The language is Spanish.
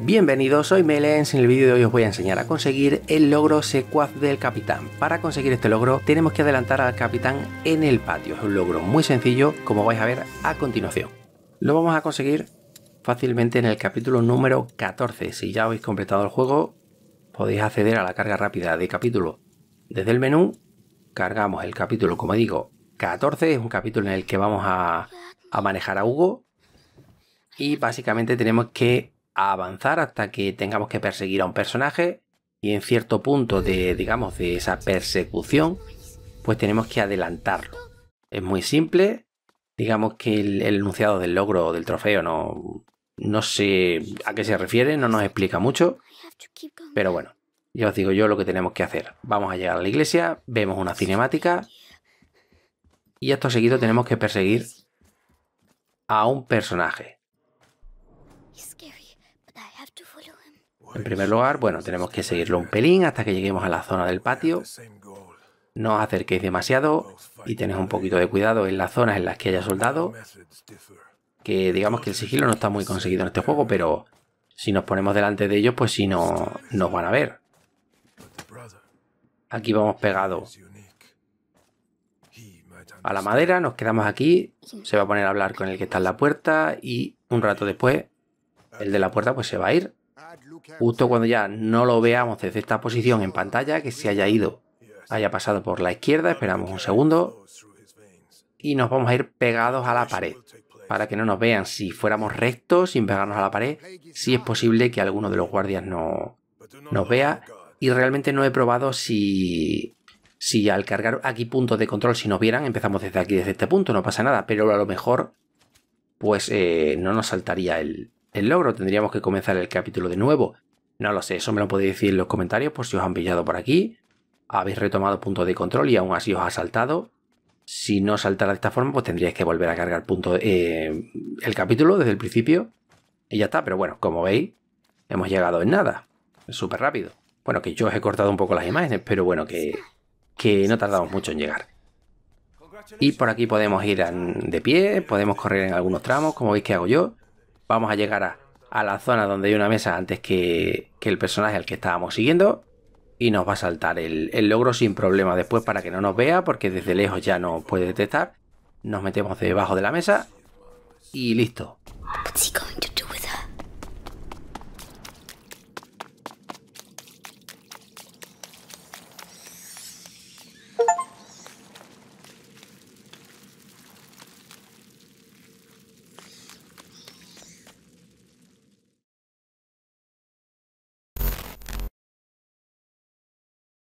Bienvenidos, soy Melens. En el vídeo de hoy os voy a enseñar a conseguir el logro secuaz del capitán. Para conseguir este logro tenemos que adelantar al capitán en el patio. Es un logro muy sencillo, como vais a ver a continuación. Lo vamos a conseguir fácilmente en el capítulo número 14. Si ya habéis completado el juego, podéis acceder a la carga rápida de capítulo desde el menú. Cargamos el capítulo, como digo, 14. Es un capítulo en el que vamos a, a manejar a Hugo. Y básicamente tenemos que a avanzar hasta que tengamos que perseguir a un personaje y en cierto punto de, digamos, de esa persecución, pues tenemos que adelantarlo. Es muy simple, digamos que el, enunciado del logro o del trofeo no, no sé a qué se refiere, no nos explica mucho, pero bueno, ya os digo yo lo que tenemos que hacer. Vamos a llegar a la iglesia, vemos una cinemática y esto seguido tenemos que perseguir a un personaje. En primer lugar, bueno, tenemos que seguirlo un pelín hasta que lleguemos a la zona del patio. No os acerquéis demasiado y tenéis un poquito de cuidado en las zonas en las que haya soldado. Que digamos que el sigilo no está muy conseguido en este juego, pero si nos ponemos delante de ellos, pues si no nos van a ver. Aquí vamos pegados a la madera, nos quedamos aquí, se va a poner a hablar con el que está en la puerta y un rato después el de la puerta pues se va a ir justo cuando ya no lo veamos desde esta posición en pantalla, que se haya ido, haya pasado por la izquierda, esperamos un segundo y nos vamos a ir pegados a la pared para que no nos vean. Si fuéramos rectos, sin pegarnos a la pared, sí es posible que alguno de los guardias no, nos vea y realmente no he probado si... Si al cargar aquí puntos de control, si nos vieran, empezamos desde aquí, desde este punto, no pasa nada, pero a lo mejor pues eh, no nos saltaría el, el logro, tendríamos que comenzar el capítulo de nuevo. No lo sé, eso me lo podéis decir en los comentarios por si os han pillado por aquí. Habéis retomado puntos de control y aún así os ha saltado. Si no saltara de esta forma, pues tendríais que volver a cargar punto, eh, el capítulo desde el principio. Y ya está, pero bueno, como veis, hemos llegado en nada. Súper rápido. Bueno, que yo os he cortado un poco las imágenes, pero bueno, que no tardamos mucho en llegar. Y por aquí podemos ir de pie, podemos correr en algunos tramos, como veis que hago yo vamos a llegar a, la zona donde hay una mesa antes que, el personaje al que estábamos siguiendo y nos va a saltar el, el, logro sin problema después para que no nos vea porque desde lejos ya no puede detectar. Nos metemos debajo de la mesa y listo. Pues